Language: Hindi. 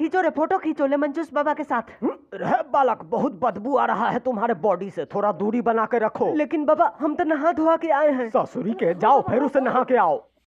खींचो रे फोटो खींचो ले मंजूस बाबा के साथ हम्म? रह बालक बहुत बदबू आ रहा है तुम्हारे बॉडी से थोड़ा दूरी बना के रखो लेकिन बाबा हम तो नहा धोआ के आए हैं सासुरी के जाओ फिर उसे नहा के आओ